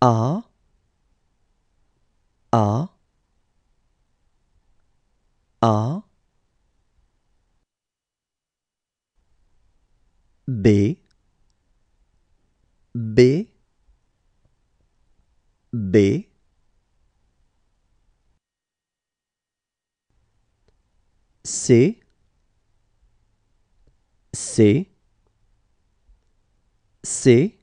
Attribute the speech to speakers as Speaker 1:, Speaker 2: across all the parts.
Speaker 1: A A
Speaker 2: A B B B C C C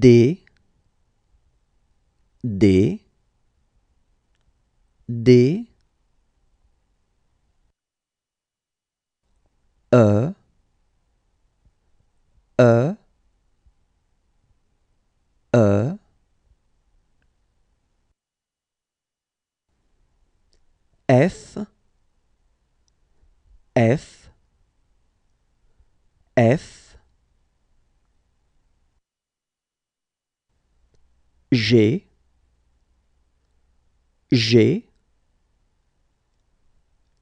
Speaker 2: D D D E
Speaker 1: E E F F
Speaker 2: F j'ai, j'ai,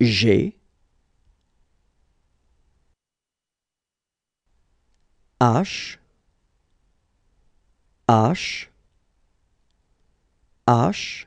Speaker 2: G, H,
Speaker 1: H, H,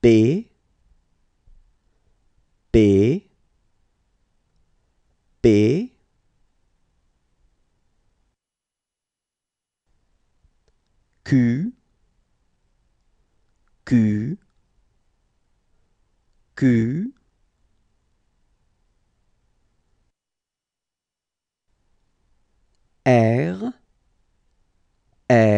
Speaker 2: B P, P, Q Q Q
Speaker 1: R R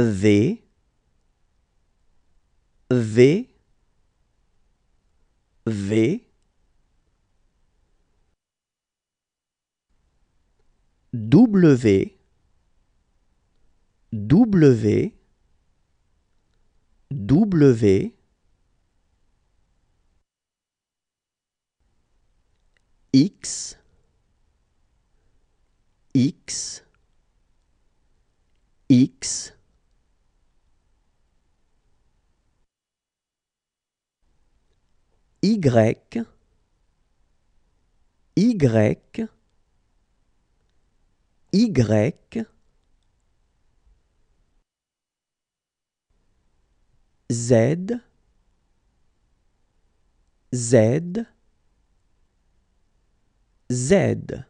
Speaker 2: V V V W W W X X X
Speaker 1: Y, Y, Y, Z, Z,
Speaker 2: Z.